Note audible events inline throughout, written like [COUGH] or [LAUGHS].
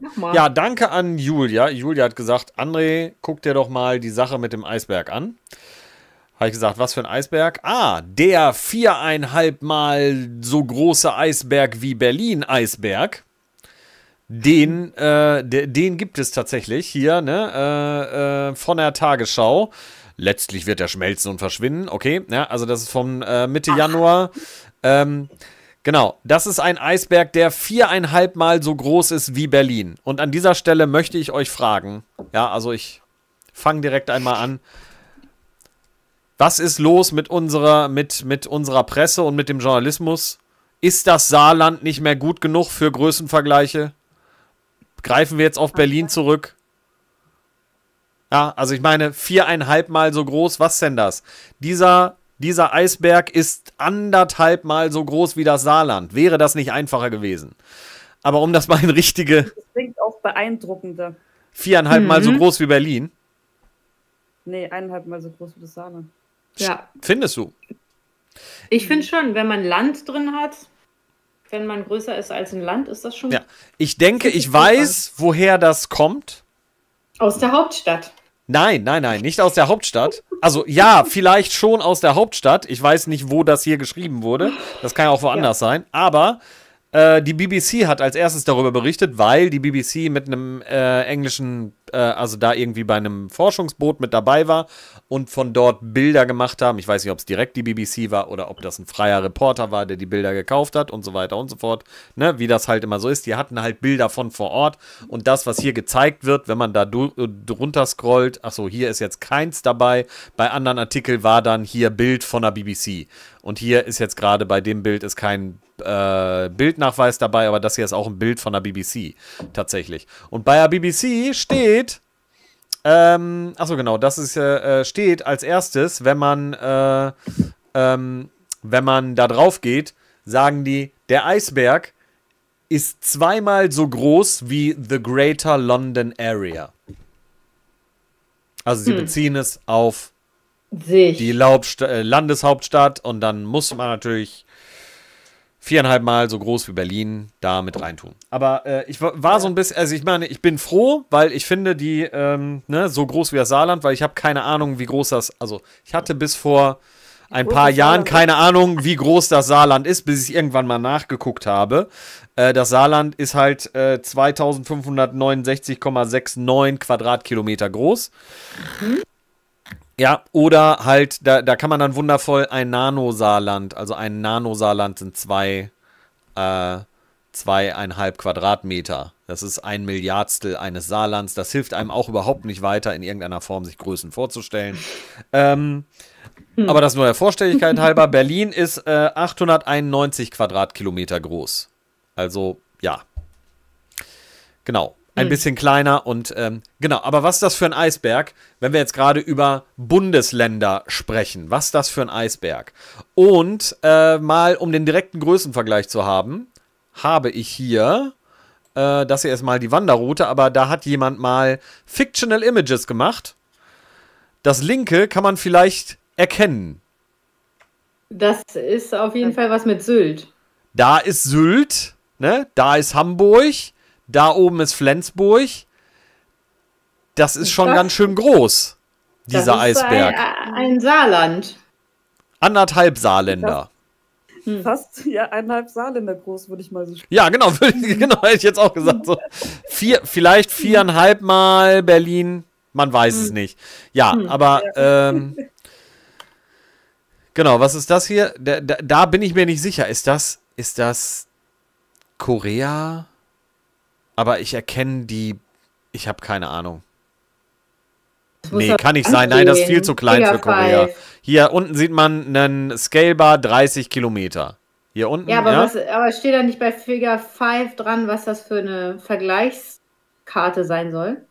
Nochmal. Ja, danke an Julia. Julia hat gesagt, André, guck dir doch mal die Sache mit dem Eisberg an. Habe ich gesagt, was für ein Eisberg? Ah, der viereinhalb Mal so große Eisberg wie Berlin-Eisberg. Den, äh, den gibt es tatsächlich hier, ne? Äh, äh, von der Tagesschau. Letztlich wird er schmelzen und verschwinden. Okay, ja, ne, also das ist vom äh, Mitte Januar. Ähm, Genau, das ist ein Eisberg, der viereinhalb Mal so groß ist wie Berlin. Und an dieser Stelle möchte ich euch fragen, ja, also ich fange direkt einmal an. Was ist los mit unserer, mit, mit unserer Presse und mit dem Journalismus? Ist das Saarland nicht mehr gut genug für Größenvergleiche? Greifen wir jetzt auf Berlin zurück? Ja, also ich meine, viereinhalb Mal so groß, was denn das? Dieser dieser Eisberg ist anderthalb Mal so groß wie das Saarland. Wäre das nicht einfacher gewesen? Aber um das mal in richtige. Das klingt auch beeindruckender. Viereinhalb mhm. Mal so mhm. groß wie Berlin? Nee, eineinhalb Mal so groß wie das Saarland. Ja. Findest du? Ich finde schon, wenn man Land drin hat, wenn man größer ist als ein Land, ist das schon. Ja, ich denke, ich weiß, woher das kommt. Aus der Hauptstadt. Nein, nein, nein, nicht aus der Hauptstadt. Also ja, vielleicht schon aus der Hauptstadt. Ich weiß nicht, wo das hier geschrieben wurde. Das kann ja auch woanders ja. sein. Aber äh, die BBC hat als erstes darüber berichtet, weil die BBC mit einem äh, englischen äh, also da irgendwie bei einem Forschungsboot mit dabei war und von dort Bilder gemacht haben. Ich weiß nicht, ob es direkt die BBC war oder ob das ein freier Reporter war, der die Bilder gekauft hat und so weiter und so fort. Ne? Wie das halt immer so ist. Die hatten halt Bilder von vor Ort und das, was hier gezeigt wird, wenn man da äh, drunter scrollt, achso, hier ist jetzt keins dabei. Bei anderen Artikeln war dann hier Bild von der BBC. Und hier ist jetzt gerade bei dem Bild ist kein äh, Bildnachweis dabei, aber das hier ist auch ein Bild von der BBC tatsächlich. Und bei der BBC steht ähm, achso, genau, das ist, äh, äh, steht als erstes, wenn man, äh, ähm, wenn man da drauf geht, sagen die, der Eisberg ist zweimal so groß wie The Greater London Area. Also sie hm. beziehen es auf Sich. die Laubsta äh, Landeshauptstadt und dann muss man natürlich viereinhalb Mal so groß wie Berlin da mit reintun. Aber äh, ich war, so ein bisschen, also ich meine, ich bin froh, weil ich finde die ähm, ne, so groß wie das Saarland, weil ich habe keine Ahnung, wie groß das, also ich hatte bis vor ein paar Jahren keine Ahnung, wie groß das Saarland ist, bis ich irgendwann mal nachgeguckt habe. Äh, das Saarland ist halt äh, 2569,69 Quadratkilometer groß. Mhm. Ja, oder halt, da, da kann man dann wundervoll ein Nano-Saarland, also ein Nano-Saarland sind zwei, äh, zweieinhalb Quadratmeter. Das ist ein Milliardstel eines Saarlands. Das hilft einem auch überhaupt nicht weiter, in irgendeiner Form sich Größen vorzustellen. Ähm, hm. Aber das nur der Vorstelligkeit halber. Berlin ist äh, 891 Quadratkilometer groß. Also, ja. Genau ein hm. bisschen kleiner und ähm, genau, aber was ist das für ein Eisberg, wenn wir jetzt gerade über Bundesländer sprechen? Was ist das für ein Eisberg? Und äh, mal um den direkten Größenvergleich zu haben, habe ich hier, äh, das hier ist mal die Wanderroute, aber da hat jemand mal Fictional Images gemacht. Das linke kann man vielleicht erkennen. Das ist auf jeden Fall was mit Sylt. Da ist Sylt, ne? da ist Hamburg da oben ist Flensburg. Das ist schon das, ganz schön groß, dieser Eisberg. Ein, äh, ein, Saarland. Anderthalb Saarländer. Fast ja, eineinhalb Saarländer groß, würde ich mal so sagen. Ja, genau, [LAUGHS] genau, hätte ich jetzt auch gesagt. So vier, vielleicht viereinhalb Mal Berlin, man weiß hm. es nicht. Ja, hm. aber Ähm, [LAUGHS] genau, was ist das hier? Da, da, da bin ich mir nicht sicher. Ist das, ist das Korea? Aber ich erkenne die. Ich habe keine Ahnung. Nee, kann nicht sein. Nein, das ist viel zu klein für Korea. Hier unten sieht man einen Scalebar 30 Kilometer. Hier unten. Ja, aber, ja? Was, aber steht da nicht bei Figure 5 dran, was das für eine Vergleichskarte sein soll?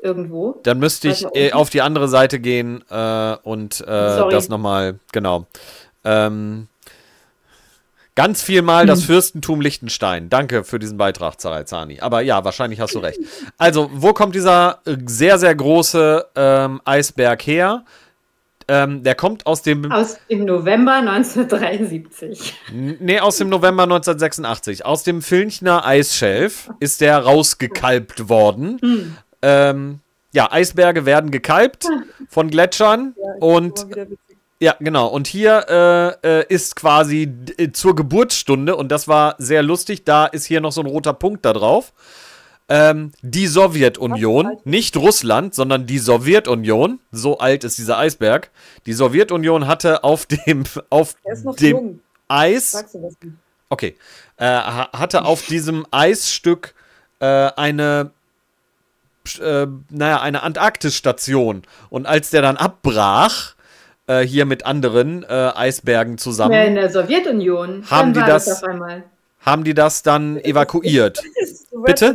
Irgendwo. Dann müsste ich also, auf die andere Seite gehen äh, und äh, das nochmal, genau. Ähm, Ganz viel mal das hm. Fürstentum Liechtenstein. Danke für diesen Beitrag, Zaraizani. Aber ja, wahrscheinlich hast du recht. Also, wo kommt dieser äh, sehr, sehr große ähm, Eisberg her? Ähm, der kommt aus dem. Aus dem November 1973. Nee, aus dem November 1986. Aus dem Filchner Eisschelf ist der rausgekalbt worden. Hm. Ähm, ja, Eisberge werden gekalbt von Gletschern ja, und ja, genau. Und hier äh, äh ist quasi äh, zur Geburtsstunde, und das war sehr lustig, da ist hier noch so ein roter Punkt da drauf. Ähm, die Sowjetunion, nicht Russland, sondern die Sowjetunion, so alt ist dieser Eisberg. Die Sowjetunion hatte auf dem, [LAUGHS] auf dem Eis. Okay. Äh, hatte auf diesem Eisstück äh, eine äh, naja, eine Antarktisstation. Und als der dann abbrach, äh, hier mit anderen äh, Eisbergen zusammen. Ja, in der Sowjetunion haben die das, das Haben die das dann [LAUGHS] evakuiert? Bitte?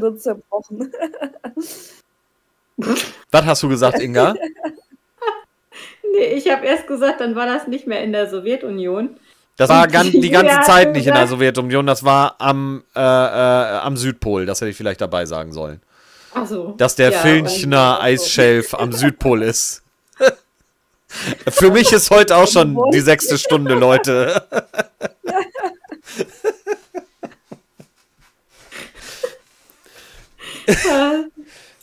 [LAUGHS] Was hast du gesagt, Inga? [LAUGHS] nee, ich habe erst gesagt, dann war das nicht mehr in der Sowjetunion. Das war ganz, die ganze Zeit nicht in der Sowjetunion, das war am, äh, äh, am Südpol, das hätte ich vielleicht dabei sagen sollen. Ach so. Dass der ja, Filchner Eisschelf am Südpol ist. Für mich ist heute auch schon die sechste Stunde, Leute.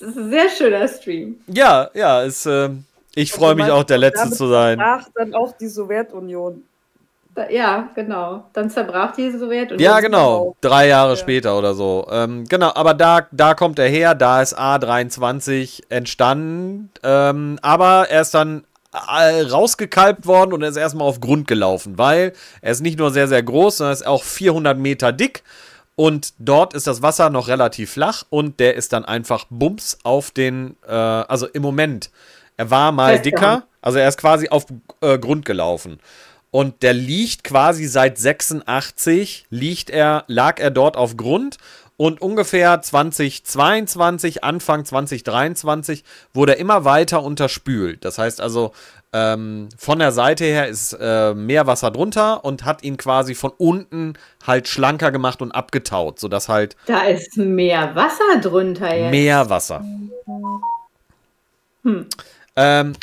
Sehr schöner Stream. Ja, ja, es, äh, ich also freue mich auch, der Letzte zu sein. Ach, dann auch die Sowjetunion. Da, ja, genau. Dann zerbrach die Sowjetunion. Ja, genau. Drei Jahre ja. später oder so. Ähm, genau, aber da, da kommt er her, da ist A23 entstanden. Ähm, aber er ist dann äh, rausgekalbt worden und er ist erstmal auf Grund gelaufen, weil er ist nicht nur sehr, sehr groß, sondern er ist auch 400 Meter dick. Und dort ist das Wasser noch relativ flach und der ist dann einfach bums auf den, äh, also im Moment. Er war mal dicker, also er ist quasi auf äh, Grund gelaufen. Und der liegt quasi seit 86, liegt er, lag er dort auf Grund und ungefähr 2022, Anfang 2023 wurde er immer weiter unterspült. Das heißt also, ähm, von der Seite her ist äh, mehr Wasser drunter und hat ihn quasi von unten halt schlanker gemacht und abgetaut, sodass halt. Da ist mehr Wasser drunter jetzt. Mehr Wasser. Hm. Ähm,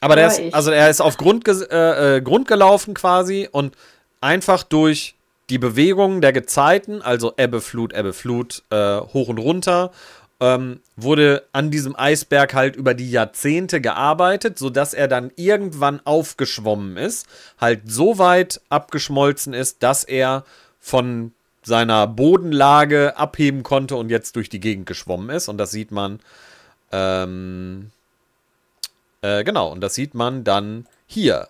aber der ist, also er ist auf Grund, äh, äh, Grund gelaufen quasi und einfach durch die Bewegungen der Gezeiten, also Ebbe, Flut, Ebbe, Flut, äh, hoch und runter, ähm, wurde an diesem Eisberg halt über die Jahrzehnte gearbeitet, sodass er dann irgendwann aufgeschwommen ist, halt so weit abgeschmolzen ist, dass er von seiner Bodenlage abheben konnte und jetzt durch die Gegend geschwommen ist. Und das sieht man, ähm, äh, genau, und das sieht man dann hier.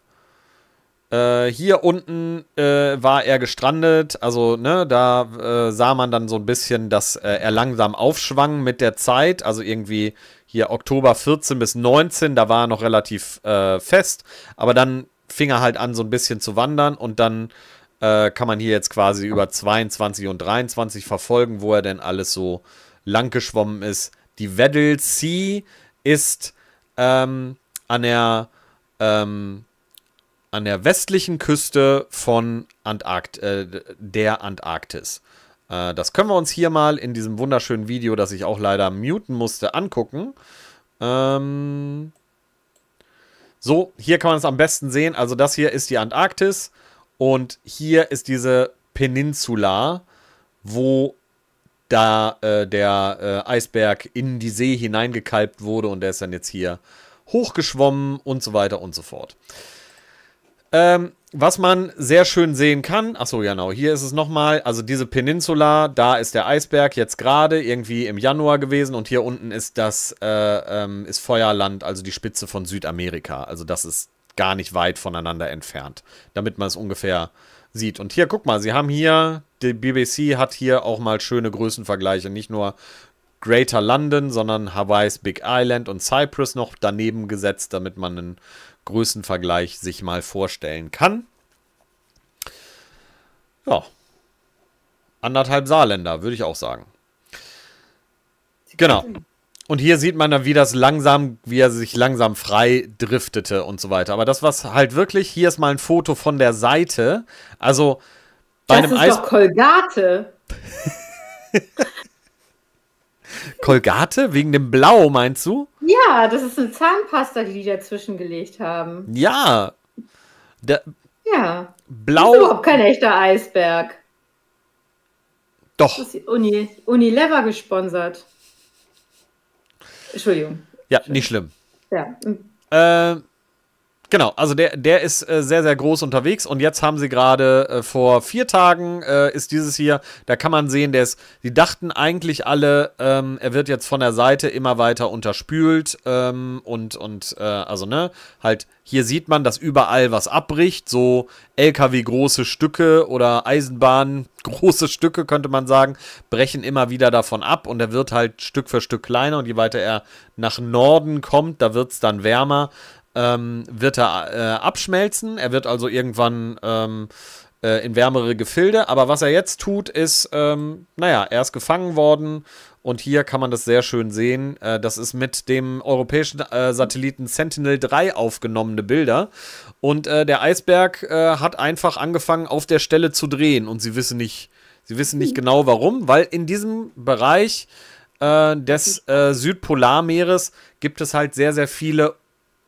Äh, hier unten äh, war er gestrandet, also ne, da äh, sah man dann so ein bisschen, dass äh, er langsam aufschwang mit der Zeit, also irgendwie hier Oktober 14 bis 19, da war er noch relativ äh, fest, aber dann fing er halt an so ein bisschen zu wandern und dann äh, kann man hier jetzt quasi über 22 und 23 verfolgen, wo er denn alles so lang geschwommen ist. Die Weddell Sea ist ähm, an der ähm, an der westlichen Küste von Antarkt, äh, der Antarktis. Äh, das können wir uns hier mal in diesem wunderschönen Video, das ich auch leider muten musste, angucken. Ähm so, hier kann man es am besten sehen. Also das hier ist die Antarktis und hier ist diese Peninsula, wo da äh, der äh, Eisberg in die See hineingekalbt wurde und der ist dann jetzt hier hochgeschwommen und so weiter und so fort. Ähm, was man sehr schön sehen kann, achso, genau, hier ist es nochmal, also diese Peninsula, da ist der Eisberg jetzt gerade, irgendwie im Januar gewesen und hier unten ist das, äh, ähm, ist Feuerland, also die Spitze von Südamerika. Also das ist gar nicht weit voneinander entfernt, damit man es ungefähr sieht. Und hier, guck mal, sie haben hier, die BBC hat hier auch mal schöne Größenvergleiche, nicht nur Greater London, sondern Hawaiis Big Island und Cyprus noch daneben gesetzt, damit man einen Größenvergleich sich mal vorstellen kann. Ja, anderthalb Saarländer, würde ich auch sagen. Genau. Und hier sieht man dann, wie das langsam, wie er sich langsam frei driftete und so weiter. Aber das, was halt wirklich, hier ist mal ein Foto von der Seite. Also bei das einem ist Eis. Doch Kolgate. [LAUGHS] Kolgate? Wegen dem Blau, meinst du? Ja, das ist eine Zahnpasta, die die dazwischen gelegt haben. Ja. Da, ja. Blau. Das ist überhaupt kein echter Eisberg. Doch. Das ist Uni, Unilever gesponsert. Entschuldigung. Ja, Entschuldigung. nicht schlimm. Ja. Äh, Genau, also der, der ist äh, sehr, sehr groß unterwegs und jetzt haben sie gerade äh, vor vier Tagen äh, ist dieses hier, da kann man sehen, der ist, die dachten eigentlich alle, ähm, er wird jetzt von der Seite immer weiter unterspült ähm, und, und äh, also ne, halt hier sieht man, dass überall was abbricht, so LKW große Stücke oder Eisenbahn [LAUGHS] große Stücke könnte man sagen, brechen immer wieder davon ab und er wird halt Stück für Stück kleiner und je weiter er nach Norden kommt, da wird es dann wärmer ähm, wird er äh, abschmelzen. Er wird also irgendwann ähm, äh, in wärmere Gefilde. Aber was er jetzt tut, ist, ähm, naja, er ist gefangen worden. Und hier kann man das sehr schön sehen. Äh, das ist mit dem europäischen äh, Satelliten Sentinel-3 aufgenommene Bilder. Und äh, der Eisberg äh, hat einfach angefangen, auf der Stelle zu drehen. Und sie wissen nicht, sie wissen nicht hm. genau warum, weil in diesem Bereich des äh, Südpolarmeeres gibt es halt sehr, sehr viele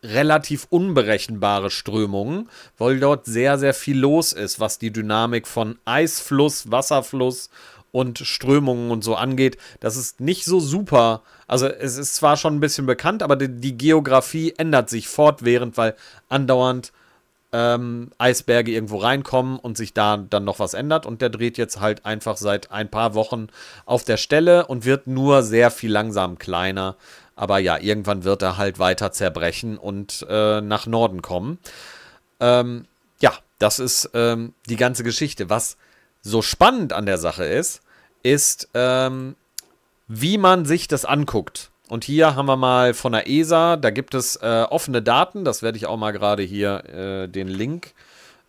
relativ unberechenbare Strömungen, weil dort sehr, sehr viel los ist, was die Dynamik von Eisfluss, Wasserfluss und Strömungen und so angeht. Das ist nicht so super. Also es ist zwar schon ein bisschen bekannt, aber die, die Geografie ändert sich fortwährend, weil andauernd ähm, Eisberge irgendwo reinkommen und sich da dann noch was ändert. Und der dreht jetzt halt einfach seit ein paar Wochen auf der Stelle und wird nur sehr viel langsam kleiner. Aber ja, irgendwann wird er halt weiter zerbrechen und äh, nach Norden kommen. Ähm, ja, das ist ähm, die ganze Geschichte. Was so spannend an der Sache ist, ist, ähm, wie man sich das anguckt. Und hier haben wir mal von der ESA, da gibt es äh, offene Daten, das werde ich auch mal gerade hier äh, den Link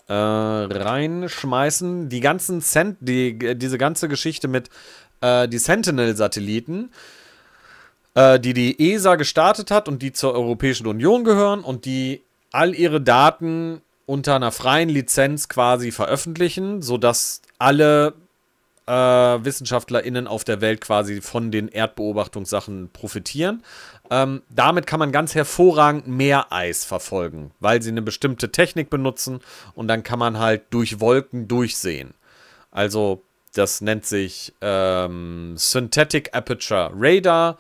äh, reinschmeißen. Die ganzen Cent, die, äh, diese ganze Geschichte mit äh, die Sentinel-Satelliten, äh, die die ESA gestartet hat und die zur Europäischen Union gehören und die all ihre Daten unter einer freien Lizenz quasi veröffentlichen, sodass alle äh, WissenschaftlerInnen auf der Welt quasi von den Erdbeobachtungssachen profitieren. Ähm, damit kann man ganz hervorragend Meereis verfolgen, weil sie eine bestimmte Technik benutzen und dann kann man halt durch Wolken durchsehen. Also das nennt sich ähm, Synthetic Aperture Radar.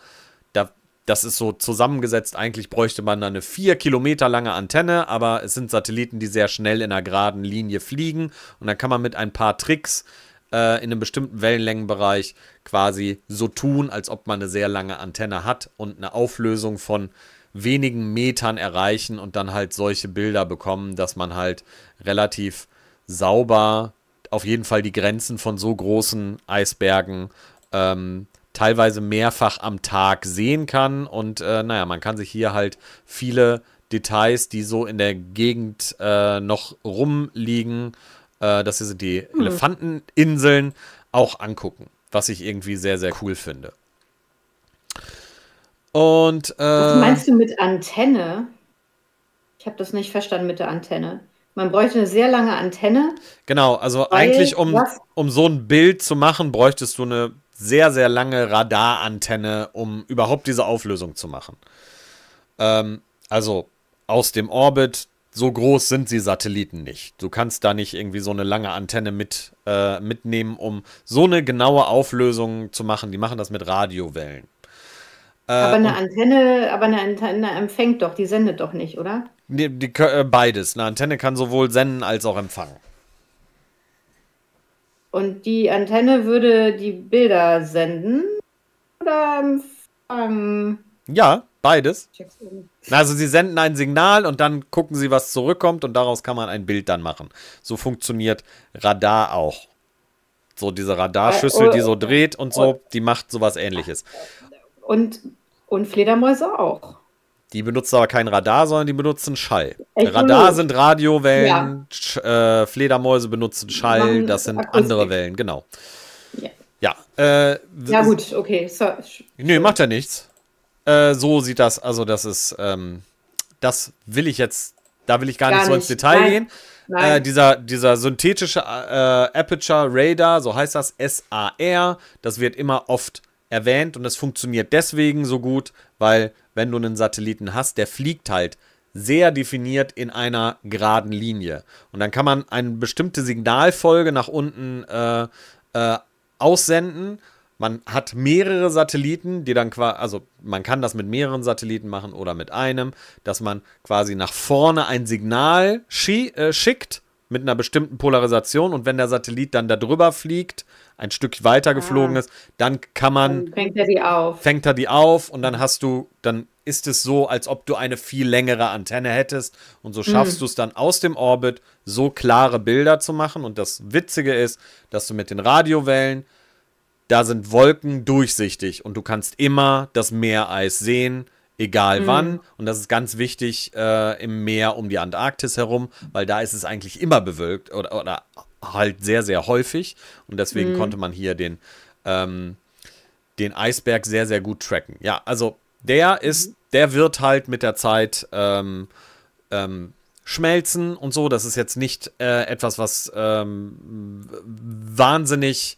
Das ist so zusammengesetzt. Eigentlich bräuchte man eine vier Kilometer lange Antenne, aber es sind Satelliten, die sehr schnell in einer geraden Linie fliegen. Und dann kann man mit ein paar Tricks äh, in einem bestimmten Wellenlängenbereich quasi so tun, als ob man eine sehr lange Antenne hat und eine Auflösung von wenigen Metern erreichen und dann halt solche Bilder bekommen, dass man halt relativ sauber auf jeden Fall die Grenzen von so großen Eisbergen ähm, teilweise mehrfach am Tag sehen kann. Und äh, naja, man kann sich hier halt viele Details, die so in der Gegend äh, noch rumliegen, äh, das hier sind die hm. Elefanteninseln, auch angucken. Was ich irgendwie sehr, sehr cool finde. Und. Äh, was meinst du mit Antenne? Ich habe das nicht verstanden mit der Antenne. Man bräuchte eine sehr lange Antenne. Genau, also eigentlich, um, um so ein Bild zu machen, bräuchtest du eine sehr, sehr lange Radarantenne, um überhaupt diese Auflösung zu machen. Ähm, also aus dem Orbit, so groß sind die Satelliten nicht. Du kannst da nicht irgendwie so eine lange Antenne mit, äh, mitnehmen, um so eine genaue Auflösung zu machen. Die machen das mit Radiowellen. Äh, aber eine Antenne, aber eine Antenne empfängt doch, die sendet doch nicht, oder? Die, die, äh, beides. Eine Antenne kann sowohl senden als auch empfangen. Und die Antenne würde die Bilder senden oder empfangen? Ähm, ähm, ja, beides. Also sie senden ein Signal und dann gucken sie, was zurückkommt und daraus kann man ein Bild dann machen. So funktioniert Radar auch. So diese Radarschüssel, die so dreht und so, äh, oh. die macht sowas ähnliches. Und, und Fledermäuse auch. Die benutzen aber kein Radar, sondern die benutzen Schall. Echt? Radar sind Radiowellen, ja. äh, Fledermäuse benutzen Schall, das sind Akustik. andere Wellen, genau. Ja. Ja, äh, ja gut, okay. So, nö, macht ja nichts. Äh, so sieht das, also das ist, ähm, das will ich jetzt, da will ich gar, gar nicht so ins Detail Nein. gehen. Äh, dieser, dieser synthetische äh, Aperture Radar, so heißt das, SAR, das wird immer oft erwähnt und das funktioniert deswegen so gut, weil wenn du einen Satelliten hast, der fliegt halt sehr definiert in einer geraden Linie. Und dann kann man eine bestimmte Signalfolge nach unten äh, äh, aussenden. Man hat mehrere Satelliten, die dann quasi, also man kann das mit mehreren Satelliten machen oder mit einem, dass man quasi nach vorne ein Signal schi äh, schickt mit einer bestimmten Polarisation und wenn der Satellit dann darüber fliegt, ein Stück weiter ah. geflogen ah. ist, dann kann man. Dann fängt er die auf. Fängt er die auf und dann hast du, dann ist es so, als ob du eine viel längere Antenne hättest und so mhm. schaffst mhm. du es dann aus dem Orbit so klare Bilder zu machen und das Witzige ist, dass du mit den Radiowellen, da sind Wolken durchsichtig und du kannst immer das Meereis sehen, egal mhm. wann. Und das ist ganz wichtig äh, im Meer um die Antarktis herum, weil da ist es eigentlich immer bewölkt oder, oder halt sehr, sehr häufig. Und deswegen mhm. konnte man hier den, ähm, den Eisberg sehr, sehr gut tracken. Ja, also der ist, mhm. der wird halt mit der Zeit ähm, ähm, schmelzen und so. Das ist jetzt nicht äh, etwas, was ähm, wahnsinnig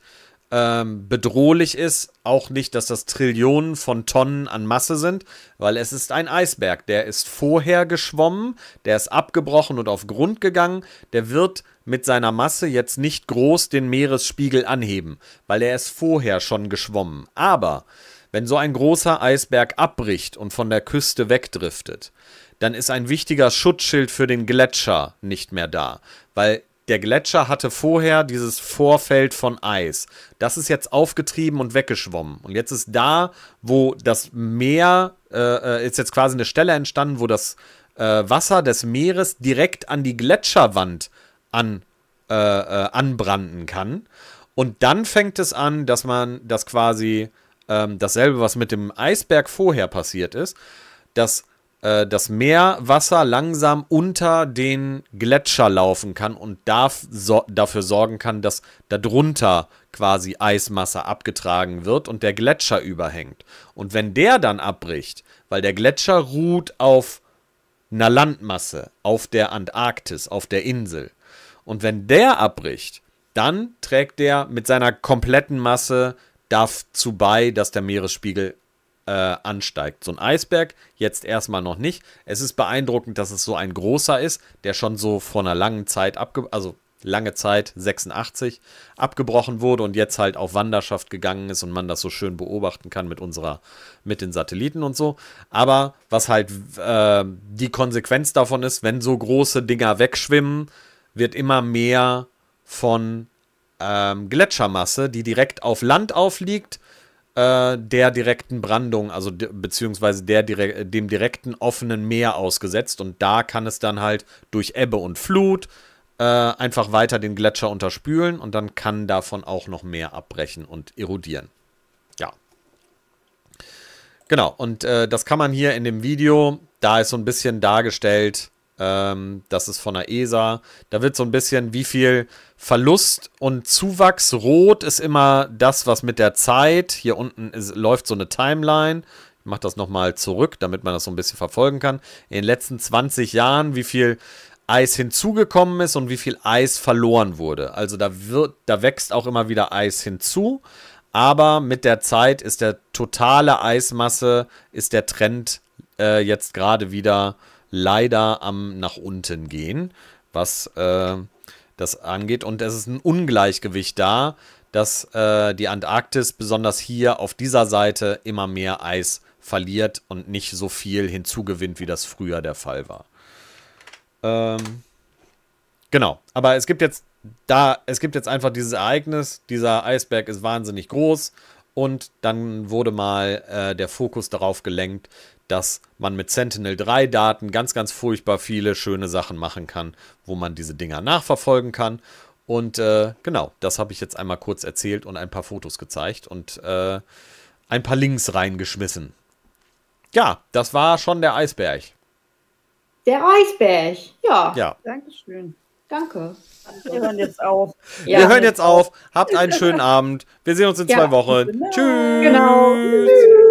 ähm, bedrohlich ist, auch nicht, dass das Trillionen von Tonnen an Masse sind, weil es ist ein Eisberg. Der ist vorher geschwommen, der ist abgebrochen und auf Grund gegangen. Der wird mit seiner Masse jetzt nicht groß den Meeresspiegel anheben, weil er ist vorher schon geschwommen. Aber wenn so ein großer Eisberg abbricht und von der Küste wegdriftet, dann ist ein wichtiger Schutzschild für den Gletscher nicht mehr da, weil der Gletscher hatte vorher dieses Vorfeld von Eis. Das ist jetzt aufgetrieben und weggeschwommen. Und jetzt ist da, wo das Meer, äh, äh ist jetzt quasi eine Stelle entstanden, wo das äh, Wasser des Meeres direkt an die Gletscherwand an, äh, äh anbranden kann. Und dann fängt es an, dass man das quasi ähm, dasselbe, was mit dem Eisberg vorher passiert ist, dass äh, das Meerwasser langsam unter den Gletscher laufen kann und darf, so, dafür sorgen kann, dass darunter quasi Eismasse abgetragen wird und der Gletscher überhängt. Und wenn der dann abbricht, weil der Gletscher ruht auf einer Landmasse, auf der Antarktis, auf der Insel. Und wenn der abbricht, dann trägt der mit seiner kompletten Masse dazu bei, dass der Meeresspiegel äh, ansteigt. So ein Eisberg jetzt erstmal noch nicht. Es ist beeindruckend, dass es so ein großer ist, der schon so vor einer langen Zeit abge also lange Zeit 86 abgebrochen wurde und jetzt halt auf Wanderschaft gegangen ist und man das so schön beobachten kann mit unserer mit den Satelliten und so. Aber was halt äh, die Konsequenz davon ist, wenn so große Dinger wegschwimmen, wird immer mehr von ähm, Gletschermasse, die direkt auf Land aufliegt, äh, der direkten Brandung, also de beziehungsweise der direk dem direkten offenen Meer ausgesetzt. Und da kann es dann halt durch Ebbe und Flut äh, einfach weiter den Gletscher unterspülen und dann kann davon auch noch mehr abbrechen und erodieren. Ja. Genau, und äh, das kann man hier in dem Video, da ist so ein bisschen dargestellt, ähm, das ist von der ESA. Da wird so ein bisschen, wie viel Verlust und Zuwachs rot ist immer das, was mit der Zeit, hier unten ist, läuft so eine Timeline. Ich mache das nochmal zurück, damit man das so ein bisschen verfolgen kann. In den letzten 20 Jahren, wie viel Eis hinzugekommen ist und wie viel Eis verloren wurde. Also da, wird, da wächst auch immer wieder Eis hinzu. Aber mit der Zeit ist der totale Eismasse, ist der Trend äh, jetzt gerade wieder äh, leider am nach unten gehen, was äh, das angeht. Und es ist ein Ungleichgewicht da, dass äh, die Antarktis besonders hier auf dieser Seite immer mehr Eis verliert und nicht so viel hinzugewinnt, wie das früher der Fall war. Ähm, genau, aber es gibt jetzt da, es gibt jetzt einfach dieses Ereignis, dieser Eisberg ist wahnsinnig groß, und dann wurde mal äh, der Fokus darauf gelenkt, dass man mit Sentinel-3-Daten ganz, ganz furchtbar viele schöne Sachen machen kann, wo man diese Dinger nachverfolgen kann. Und äh, genau, das habe ich jetzt einmal kurz erzählt und ein paar Fotos gezeigt und äh, ein paar Links reingeschmissen. Ja, das war schon der Eisberg. Der Eisberg, ja. Ja. Dankeschön. Danke. Wir hören jetzt auf. Ja, Wir hören jetzt auf. Habt einen schönen Abend. Wir sehen uns in ja. zwei Wochen. Genau. Tschüss. Genau. Tschüss.